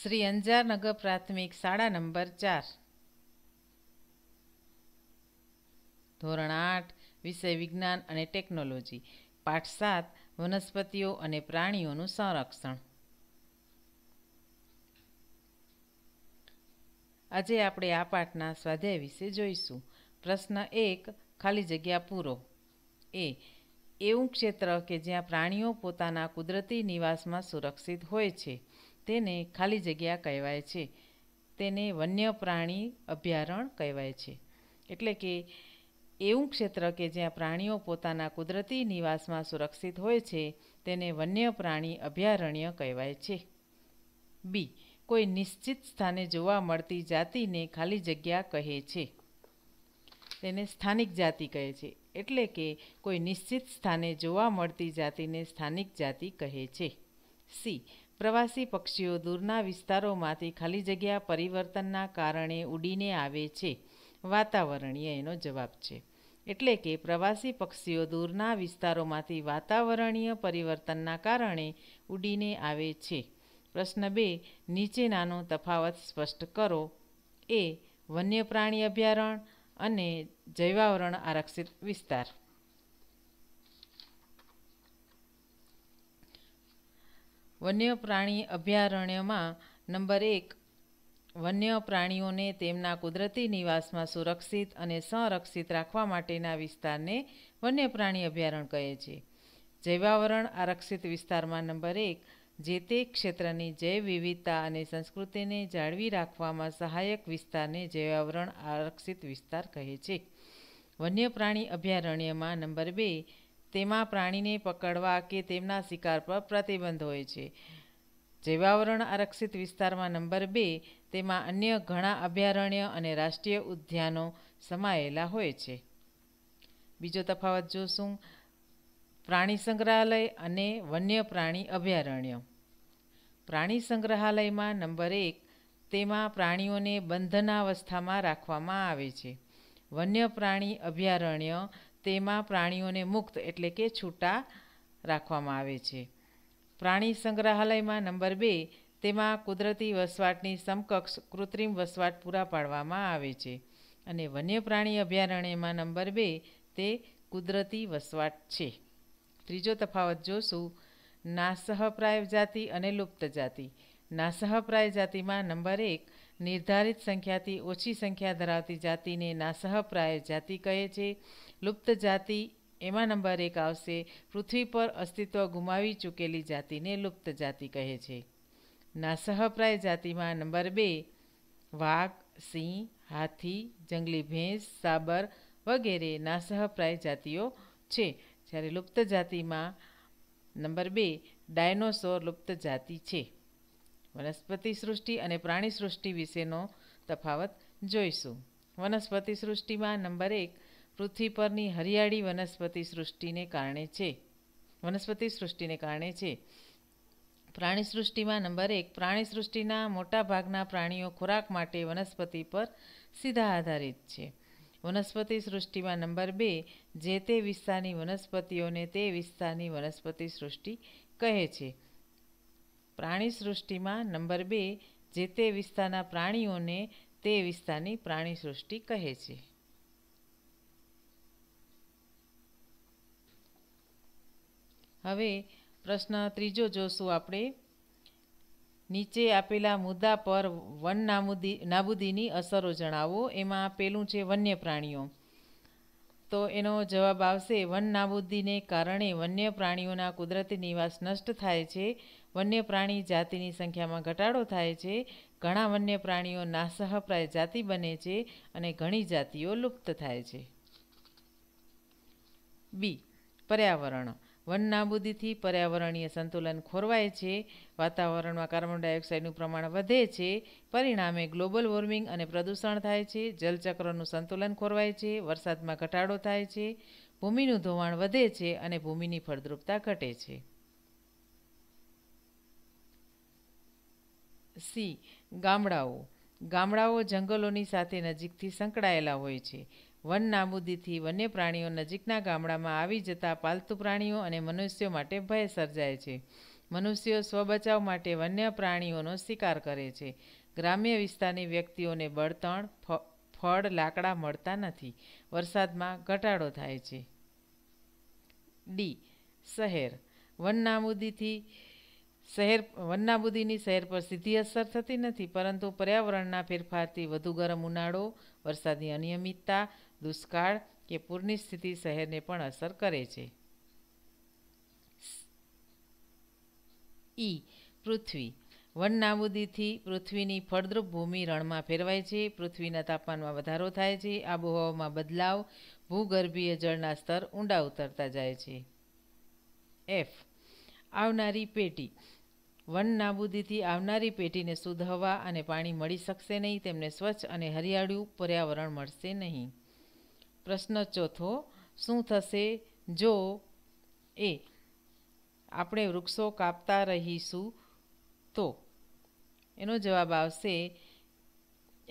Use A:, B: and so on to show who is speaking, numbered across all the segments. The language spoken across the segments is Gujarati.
A: શ્રી અંજારનગર પ્રાથમિક શાળા નંબર ચાર ધોરણ આઠ વિષય વિજ્ઞાન અને ટેકનોલોજી પાઠ સાત વનસ્પતિઓ અને પ્રાણીઓનું સંરક્ષણ આજે આપણે આ પાઠના સ્વાધ્યાય વિશે જોઈશું પ્રશ્ન એક ખાલી જગ્યા પૂરો એ એવું ક્ષેત્ર કે જ્યાં પ્રાણીઓ પોતાના કુદરતી નિવાસમાં સુરક્ષિત હોય છે તેને ખાલી જગ્યા કહેવાય છે તેને વન્ય પ્રાણી અભયારણ્ય કહેવાય છે એટલે કે એવું ક્ષેત્ર કે જ્યાં પ્રાણીઓ પોતાના કુદરતી નિવાસમાં સુરક્ષિત હોય છે તેને વન્ય પ્રાણી અભયારણ્ય કહેવાય છે બી કોઈ નિશ્ચિત સ્થાને જોવા મળતી જાતિને ખાલી જગ્યા કહે છે તેને સ્થાનિક જાતિ કહે છે એટલે કે કોઈ નિશ્ચિત સ્થાને જોવા મળતી જાતિને સ્થાનિક જાતિ કહે છે સી પ્રવાસી પક્ષીઓ દૂરના વિસ્તારોમાંથી ખાલી જગ્યા પરિવર્તનના કારણે ઉડીને આવે છે વાતાવરણીય એનો જવાબ છે એટલે કે પ્રવાસી પક્ષીઓ દૂરના વિસ્તારોમાંથી વાતાવરણીય પરિવર્તનના કારણે ઉડીને આવે છે પ્રશ્ન બે નીચેનાનો તફાવત સ્પષ્ટ કરો એ વન્ય પ્રાણી અભયારણ્ય અને જૈવાવરણ આરક્ષિત વિસ્તાર વન્ય પ્રાણી અભયારણ્યમાં નંબર એક વન્ય પ્રાણીઓને તેમના કુદરતી નિવાસમાં સુરક્ષિત અને સંરક્ષિત રાખવા માટેના વિસ્તારને વન્ય પ્રાણી અભયારણ્ય કહે છે જૈવાવરણ આરક્ષિત વિસ્તારમાં નંબર એક જે તે ક્ષેત્રની જૈવ વિવિધતા અને સંસ્કૃતિને જાળવી રાખવામાં સહાયક વિસ્તારને જૈવાવરણ આરક્ષિત વિસ્તાર કહે છે વન્ય પ્રાણી અભયારણ્યમાં નંબર બે તેમાં પ્રાણીને પકડવા કે તેમના શિકાર પર પ્રતિબંધ હોય છે જૈવાવરણ આરક્ષિત વિસ્તારમાં નંબર બે તેમાં અન્ય ઘણા અભયારણ્ય અને રાષ્ટ્રીય ઉદ્યાનો સમાયેલા હોય છે બીજો તફાવત જોશું પ્રાણી સંગ્રહાલય અને વન્ય પ્રાણી અભયારણ્ય પ્રાણી સંગ્રહાલયમાં નંબર એક તેમાં પ્રાણીઓને બંધનાવસ્થામાં રાખવામાં આવે છે વન્ય પ્રાણી અભયારણ્ય તેમાં પ્રાણીઓને મુક્ત એટલે કે છૂટા રાખવામાં આવે છે પ્રાણી સંગ્રહાલયમાં નંબર બે તેમાં કુદરતી વસવાટની સમકક્ષ કૃત્રિમ વસવાટ પૂરા પાડવામાં આવે છે અને વન્ય પ્રાણી અભયારણ્યમાં નંબર બે તે કુદરતી વસવાટ છે ત્રીજો તફાવત જોશું નાસહપ્રાય જાતિ અને લુપ્ત જાતિ નાસહપ્રાય જાતિમાં નંબર એક નિર્ધારિત સંખ્યાથી ઓછી સંખ્યા ધરાવતી જાતિને નાસહપ્રાય જાતિ કહે છે લુપ્ત જાતિ એમાં નંબર એક આવશે પૃથ્વી પર અસ્તિત્વ ગુમાવી ચૂકેલી જાતિને લુપ્ત જાતિ કહે છે નાસહપ્રાય જાતિમાં નંબર બે વાઘ સિંહ હાથી જંગલી ભેંસ સાબર વગેરે નાસહપ્રાય જાતિઓ છે જ્યારે લુપ્ત જાતિમાં નંબર બે ડાયનોસોર લુપ્ત જાતિ છે વનસ્પતિ સૃષ્ટિ અને પ્રાણી સૃષ્ટિ વિશેનો તફાવત જોઈશું વનસ્પતિ સૃષ્ટિમાં નંબર એક પૃથ્વી પરની હરિયાળી વનસ્પતિ સૃષ્ટિને કારણે છે વનસ્પતિ સૃષ્ટિને કારણે છે પ્રાણી સૃષ્ટિમાં નંબર એક પ્રાણી સૃષ્ટિના ભાગના પ્રાણીઓ ખોરાક માટે વનસ્પતિ પર સીધા આધારિત છે વનસ્પતિ સૃષ્ટિમાં નંબર બે જે તે વિસ્તારની વનસ્પતિઓને તે વિસ્તારની વનસ્પતિ સૃષ્ટિ કહે છે પ્રાણી સૃષ્ટિમાં નંબર બે જે તે વિસ્તારના પ્રાણીઓને તે વિસ્તારની પ્રાણી સૃષ્ટિ કહે છે હવે પ્રશ્ન ત્રીજો જોશું આપણે નીચે આપેલા મુદ્દા પર વન નાબૂદી નાબૂદીની અસરો જણાવો એમાં પેલું છે વન્ય પ્રાણીઓ તો એનો જવાબ આવશે વન નાબૂદીને કારણે વન્ય પ્રાણીઓના કુદરતી નિવાસ નષ્ટ થાય છે વન્ય પ્રાણી જાતિની સંખ્યામાં ઘટાડો થાય છે ઘણા વન્ય પ્રાણીઓ નાસહપ્રાય જાતિ બને છે અને ઘણી જાતિઓ લુપ્ત થાય છે બી પર્યાવરણ વન નાબૂદીથી પર્યાવરણીય સંતુલન ખોરવાય છે વાતાવરણમાં કાર્બન ડાયોક્સાઇડનું પ્રમાણ વધે છે પરિણામે ગ્લોબલ વોર્મિંગ અને પ્રદૂષણ થાય છે જલચક્રનું સંતુલન ખોરવાય છે વરસાદમાં ઘટાડો થાય છે ભૂમિનું ધોવાણ વધે છે અને ભૂમિની ફળદ્રુપતા ઘટે છે સી ગામડાઓ ગામડાઓ જંગલોની સાથે નજીકથી સંકળાયેલા હોય છે વન નાબૂદીથી વન્ય પ્રાણીઓ નજીકના ગામડામાં આવી જતા પાલતુ પ્રાણીઓ અને મનુષ્યો માટે ભય સર્જાય છે મનુષ્યો સ્વબચાવ માટે વન્ય પ્રાણીઓનો શિકાર કરે છે ગ્રામ્ય વિસ્તારની વ્યક્તિઓને બળતણ ફળ લાકડા મળતા નથી વરસાદમાં ઘટાડો થાય છે ડી શહેર વન નાબૂદીથી શહેર વન્નાબુદીની શહેર પર સીધી અસર થતી નથી પરંતુ પર્યાવરણના ફેરફારથી વધુ ગરમ ઉનાળો વરસાદની અનિયમિતતા દુષ્કાળ કે પૂરની સ્થિતિ શહેરને પણ અસર કરે છે ઈ પૃથ્વી વન પૃથ્વીની ફળદ્રુપ ભૂમિ રણમાં ફેરવાય છે પૃથ્વીના તાપમાનમાં વધારો થાય છે આબોહવામાં બદલાવ ભૂગર્ભીય જળના સ્તર ઊંડા ઉતરતા જાય છે એફ આવનારી પેટી વન નાબૂદીથી આવનારી પેટીને શુદ્ધ હવા અને પાણી મળી શકશે નહીં તેમને સ્વચ્છ અને હરિયાળું પર્યાવરણ મળશે નહીં પ્રશ્ન ચોથો શું થશે જો એ આપણે વૃક્ષો કાપતા રહીશું તો એનો જવાબ આવશે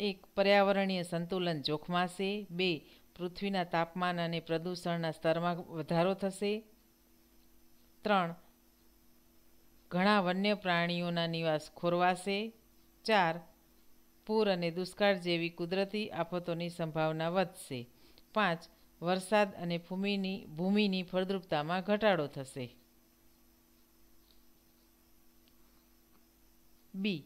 A: એક પર્યાવરણીય સંતુલન જોખમાશે બે પૃથ્વીના તાપમાન અને પ્રદૂષણના સ્તરમાં વધારો થશે ત્રણ ઘણા વન્ય પ્રાણીઓના નિવાસ ખોરવાશે ચાર પૂર અને દુષ્કાળ જેવી કુદરતી આફતોની સંભાવના વધશે પાંચ વરસાદ અને ભૂમિની ભૂમિની ફળદ્રુપતામાં ઘટાડો થશે બી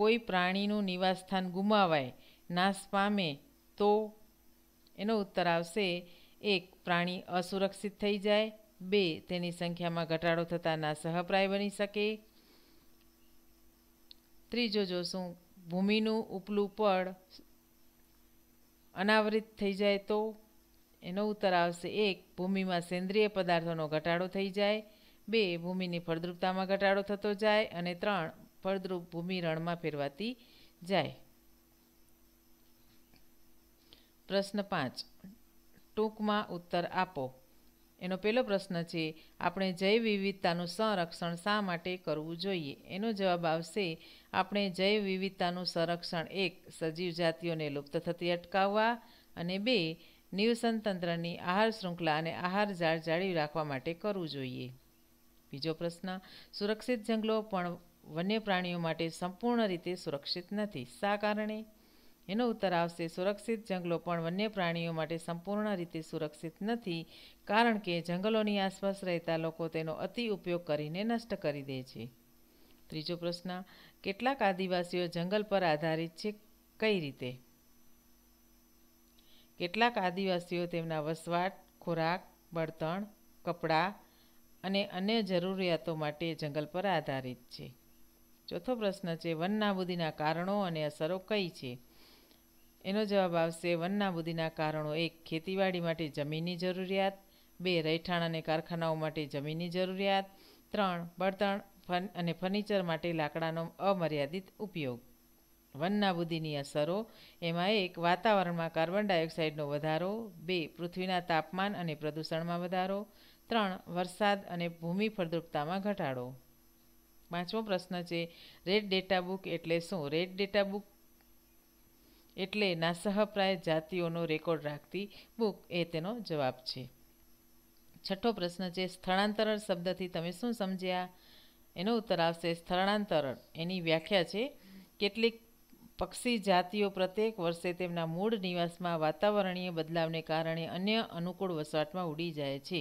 A: કોઈ પ્રાણીનું નિવાસસ્થાન ગુમાવાય નાશ પામે તો એનો ઉત્તર આવશે એક પ્રાણી અસુરક્ષિત થઈ જાય બે તેની સંખ્યામાં ઘટાડો થતા ના સહપ્રાય બની શકે ત્રીજો જોશું ભૂમિનું ઉપલું પડ અનાવૃત થઈ જાય તો એનો ઉત્તર આવશે એક ભૂમિમાં સેન્દ્રિય પદાર્થોનો ઘટાડો થઈ જાય બે ભૂમિની ફળદ્રુપતામાં ઘટાડો થતો જાય અને ત્રણ ફળદ્રુપ ભૂમિ રણમાં ફેરવાતી જાય પ્રશ્ન પાંચ ટૂંકમાં ઉત્તર આપો એનો પહેલો પ્રશ્ન છે આપણે જૈવ વિવિધતાનું સંરક્ષણ શા માટે કરવું જોઈએ એનો જવાબ આવશે આપણે જૈવ વિવિધતાનું સંરક્ષણ એક સજીવ જાતિઓને લુપ્ત થતી અટકાવવા અને બે નિવસન તંત્રની આહાર શૃંખલા અને આહાર ઝાડ જાળવી રાખવા માટે કરવું જોઈએ બીજો પ્રશ્ન સુરક્ષિત જંગલો પણ વન્ય પ્રાણીઓ માટે સંપૂર્ણ રીતે સુરક્ષિત નથી શા કારણે એનો ઉત્તર આવશે સુરક્ષિત જંગલો પણ વન્ય પ્રાણીઓ માટે સંપૂર્ણ રીતે સુરક્ષિત નથી કારણ કે જંગલોની આસપાસ રહેતા લોકો તેનો અતિ ઉપયોગ કરીને નષ્ટ કરી દે છે ત્રીજો પ્રશ્ન કેટલાક આદિવાસીઓ જંગલ પર આધારિત છે કઈ રીતે કેટલાક આદિવાસીઓ તેમના વસવાટ ખોરાક બળતણ કપડાં અને અન્ય જરૂરિયાતો માટે જંગલ પર આધારિત છે ચોથો પ્રશ્ન છે વન નાબૂદીના કારણો અને અસરો કઈ છે એનો જવાબ આવશે વનનાબૂદીના કારણો એક ખેતીવાડી માટે જમીનની જરૂરિયાત બે રહેઠાણ અને કારખાનાઓ માટે જમીનની જરૂરિયાત ત્રણ બળતણ ફન અને ફર્નિચર માટે લાકડાનો અમર્યાદિત ઉપયોગ વનનાબૂદીની અસરો એમાં એક વાતાવરણમાં કાર્બન ડાયોક્સાઇડનો વધારો બે પૃથ્વીના તાપમાન અને પ્રદૂષણમાં વધારો ત્રણ વરસાદ અને ભૂમિ ફળદ્રુપતામાં ઘટાડો પાંચમો પ્રશ્ન છે રેડ ડેટા બુક એટલે શું રેડ ડેટા બુક એટલે નાસહપ્રાય જાતિઓનો રેકોર્ડ રાખતી બુક એ તેનો જવાબ છે છઠ્ઠો પ્રશ્ન છે સ્થળાંતરણ શબ્દથી તમે શું સમજ્યા એનો ઉત્તર આવશે સ્થળાંતરણ એની વ્યાખ્યા છે કેટલીક પક્ષી જાતિઓ પ્રત્યેક વર્ષે તેમના મૂળ નિવાસમાં વાતાવરણીય બદલાવને કારણે અન્ય અનુકૂળ વસવાટમાં ઉડી જાય છે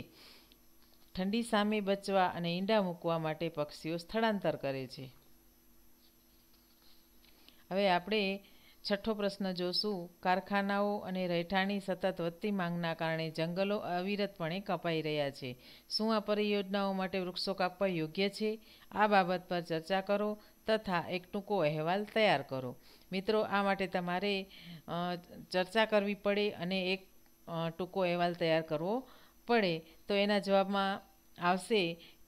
A: ઠંડી સામે બચવા અને ઈંડા મૂકવા માટે પક્ષીઓ સ્થળાંતર કરે છે હવે આપણે છઠ્ઠો પ્રશ્ન જોશું કારખાનાઓ અને રહેઠાણની સતત વધતી માંગના કારણે જંગલો અવિરતપણે કપાઈ રહ્યા છે શું આ પરિયોજનાઓ માટે વૃક્ષો કાપવા યોગ્ય છે આ બાબત પર ચર્ચા કરો તથા એક ટૂંકો અહેવાલ તૈયાર કરો મિત્રો આ માટે તમારે ચર્ચા કરવી પડે અને એક ટૂંકો અહેવાલ તૈયાર કરવો પડે તો એના જવાબમાં આવશે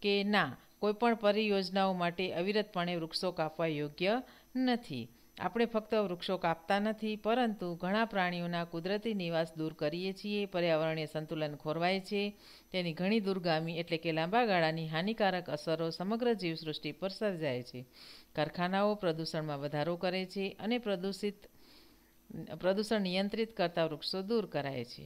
A: કે ના કોઈપણ પરિયોજનાઓ માટે અવિરતપણે વૃક્ષો કાપવા યોગ્ય નથી આપણે ફક્ત વૃક્ષો કાપતા નથી પરંતુ ઘણા પ્રાણીઓના કુદરતી નિવાસ દૂર કરીએ છીએ પર્યાવરણીય સંતુલન ખોરવાય છે તેની ઘણી દૂરગામી એટલે કે લાંબા ગાળાની હાનિકારક અસરો સમગ્ર જીવસૃષ્ટિ પર સર્જાય છે કારખાનાઓ પ્રદૂષણમાં વધારો કરે છે અને પ્રદૂષિત પ્રદૂષણ નિયંત્રિત કરતા વૃક્ષો દૂર કરાય છે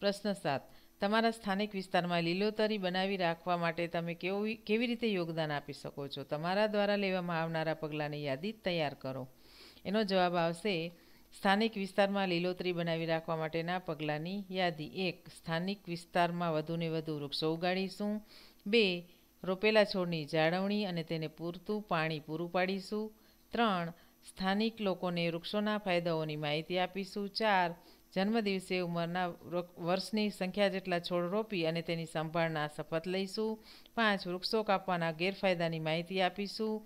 A: પ્રશ્ન સાત તમારા સ્થાનિક વિસ્તારમાં લીલોતરી બનાવી રાખવા માટે તમે કેવી કેવી રીતે યોગદાન આપી શકો છો તમારા દ્વારા લેવામાં આવનારા પગલાંની યાદી તૈયાર કરો એનો જવાબ આવશે સ્થાનિક વિસ્તારમાં લીલોતરી બનાવી રાખવા માટેના પગલાંની યાદી એક સ્થાનિક વિસ્તારમાં વધુને વધુ વૃક્ષો ઉગાડીશું બે રોપેલા છોડની જાળવણી અને તેને પૂરતું પાણી પૂરું પાડીશું ત્રણ સ્થાનિક લોકોને વૃક્ષોના ફાયદાઓની માહિતી આપીશું ચાર જન્મદિવસે ઉંમરના વર્ષની સંખ્યા જેટલા છોડ રોપી અને તેની સંભાળના શપથ લઈશું પાંચ વૃક્ષો કાપવાના ગેરફાયદાની માહિતી આપીશું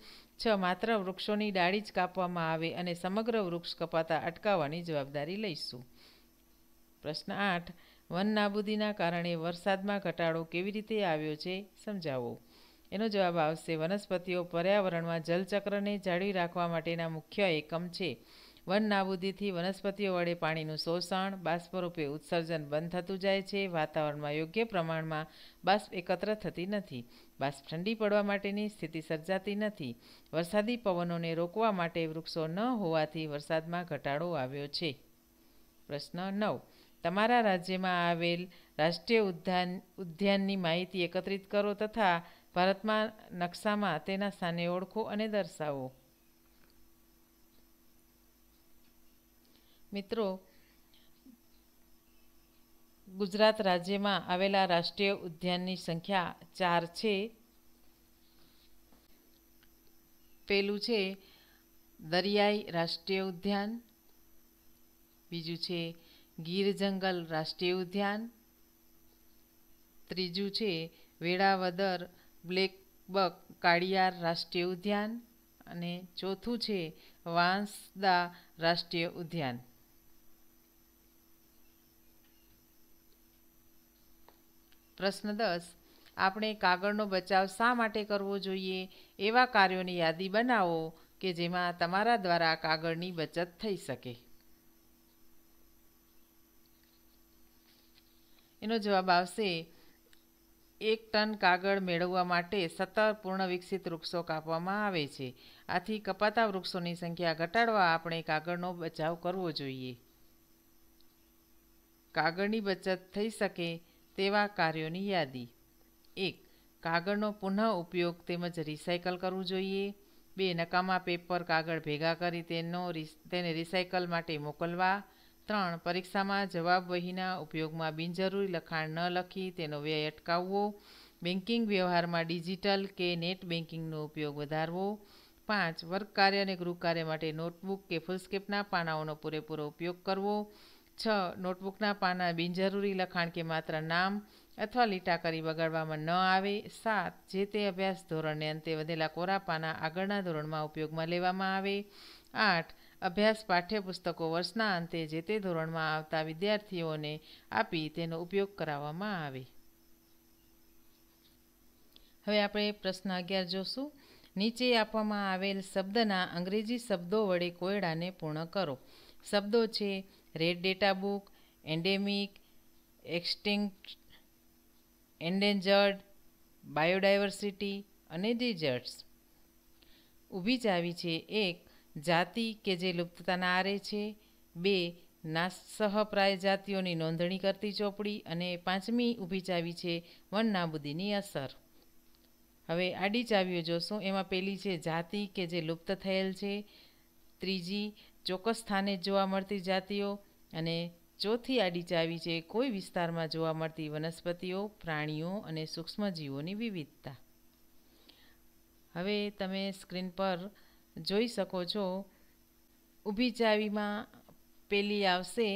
A: છ માત્ર વૃક્ષોની ડાળી જ કાપવામાં આવે અને સમગ્ર વૃક્ષ કપાતા અટકાવવાની જવાબદારી લઈશું પ્રશ્ન આઠ વન નાબૂદીના કારણે વરસાદમાં ઘટાડો કેવી રીતે આવ્યો છે સમજાવો એનો જવાબ આવશે વનસ્પતિઓ પર્યાવરણમાં જલચક્રને જાળવી રાખવા માટેના મુખ્ય એકમ છે વન નાબૂદીથી વનસ્પતિઓ વડે પાણીનું શોષણ બાષ્પરૂપે ઉત્સર્જન બંધ થતું જાય છે વાતાવરણમાં યોગ્ય પ્રમાણમાં બાષ્પ એકત્ર થતી નથી બાષ્પ ઠંડી પડવા માટેની સ્થિતિ સર્જાતી નથી વરસાદી પવનોને રોકવા માટે વૃક્ષો ન હોવાથી વરસાદમાં ઘટાડો આવ્યો છે પ્રશ્ન નવ તમારા રાજ્યમાં આવેલ રાષ્ટ્રીય ઉદ્યાન ઉદ્યાનની માહિતી એકત્રિત કરો તથા ભારતમાં નકશામાં તેના સ્થાને ઓળખો અને દર્શાવો મિત્રો ગુજરાત રાજ્યમાં આવેલા રાષ્ટ્રીય ઉદ્યાનની સંખ્યા ચાર છે પહેલું છે દરિયાઈ રાષ્ટ્રીય ઉદ્યાન બીજું છે ગીર જંગલ રાષ્ટ્રીય ઉદ્યાન ત્રીજું છે વેળાવદર બ્લેકબક કાળિયાર રાષ્ટ્રીય ઉદ્યાન અને ચોથું છે વાંસદા રાષ્ટ્રીય ઉદ્યાન પ્રશ્ન દસ આપણે કાગળનો બચાવ શા માટે કરવો જોઈએ એવા કાર્યોની યાદી બનાવો કે જેમાં તમારા દ્વારા કાગળની બચત થઈ શકે એનો જવાબ આવશે એક ટન કાગળ મેળવવા માટે સત્તર પૂર્ણ વિકસિત વૃક્ષો કાપવામાં આવે છે આથી કપાતા વૃક્ષોની સંખ્યા ઘટાડવા આપણે કાગળનો બચાવ કરવો જોઈએ કાગળની બચત થઈ શકે તેવા કાર્યોની યાદી એક કાગળનો પુનઃ ઉપયોગ તેમજ રિસાયકલ કરવું જોઈએ બે નકામા પેપર કાગળ ભેગા કરી તેનો તેને રિસાયકલ માટે મોકલવા ત્રણ પરીક્ષામાં જવાબ વહીના ઉપયોગમાં બિનજરૂરી લખાણ ન લખી તેનો વ્યય અટકાવવો બેન્કિંગ વ્યવહારમાં ડિજિટલ કે નેટ બેન્કિંગનો ઉપયોગ વધારવો પાંચ વર્ક કાર્ય અને ગૃહ કાર્ય માટે નોટબુક કે ફૂલસ્કેપના પાનાઓનો પૂરેપૂરો ઉપયોગ કરવો છ નોટબુકના પાના બિનજરૂરી લખાણ કે માત્ર નામ અથવા લીટા કરી બગાડવામાં ન આવે સાત જે તે અભ્યાસ ધોરણને અંતે વધેલા કોરા પાના આગળના ધોરણમાં ઉપયોગમાં લેવામાં આવે આઠ અભ્યાસ પાઠ્યપુસ્તકો વર્ષના અંતે જે તે ધોરણમાં આવતા વિદ્યાર્થીઓને આપી તેનો ઉપયોગ કરાવવામાં આવે હવે આપણે પ્રશ્ન અગિયાર જોશું નીચે આપવામાં આવેલ શબ્દના અંગ્રેજી શબ્દો વડે કોયડાને પૂર્ણ કરો શબ્દો છે red data book endemic extinct endangered biodiversity અને ડિઝર્ટ્સ ઊભી જ આવી છે એક જાતિ કે જે લુપ્તતાના આરે છે બે નાસહપ્રાય જાતિઓની નોંધણી કરતી ચોપડી અને પાંચમી ઊભી ચાવી છે વન અસર હવે આડી ચાવીઓ જોશું એમાં પહેલી છે જાતિ કે જે લુપ્ત થયેલ છે ત્રીજી ચોક્કસ સ્થાને જોવા મળતી જાતિઓ અને ચોથી આડી ચાવી છે કોઈ વિસ્તારમાં જોવા મળતી વનસ્પતિઓ પ્રાણીઓ અને સૂક્ષ્મજીવોની વિવિધતા હવે તમે સ્ક્રીન પર જોઈ શકો છો ઊભી ચાવીમાં પેલી આવશે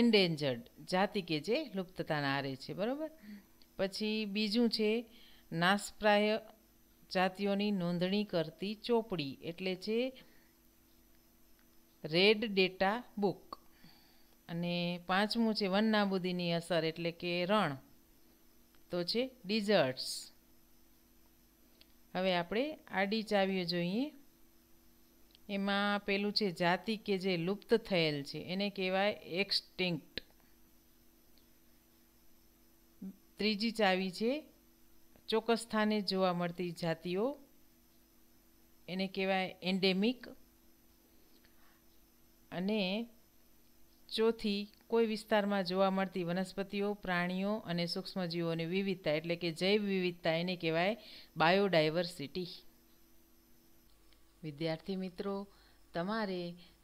A: એન્ડેન્જર્ડ જાતિ કે જે લુપ્તતાના આરે છે બરાબર પછી બીજું છે નાશપ્રાય જાતિઓની નોંધણી કરતી ચોપડી એટલે છે રેડ ડેટા બુક અને પાંચમું છે વન નાબૂદીની અસર એટલે કે રણ તો છે ડિઝર્ટ્સ હવે આપણે આડી ચાવીઓ જોઈએ એમાં પેલું છે જાતિ કે જે લુપ્ત થયેલ છે એને કહેવાય એક્સટિંક્ટ ત્રીજી ચાવી છે ચોક્કસ સ્થાને જોવા મળતી જાતિઓ એને કહેવાય એન્ડેમિક અને ચોથી કોઈ વિસ્તારમાં જોવા મળતી વનસ્પતિઓ પ્રાણીઓ અને સૂક્ષ્મજીવોની વિવિધતા એટલે કે જૈવ વિવિધતા એને કહેવાય બાયોડાયવર્સિટી વિદ્યાર્થી મિત્રો તમારે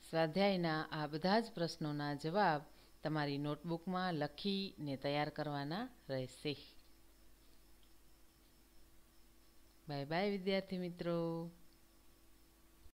A: સ્વાધ્યાયના આ બધા જ પ્રશ્નોના જવાબ તમારી નોટબુકમાં લખીને તૈયાર કરવાના રહેશે બાય બાય વિદ્યાર્થી મિત્રો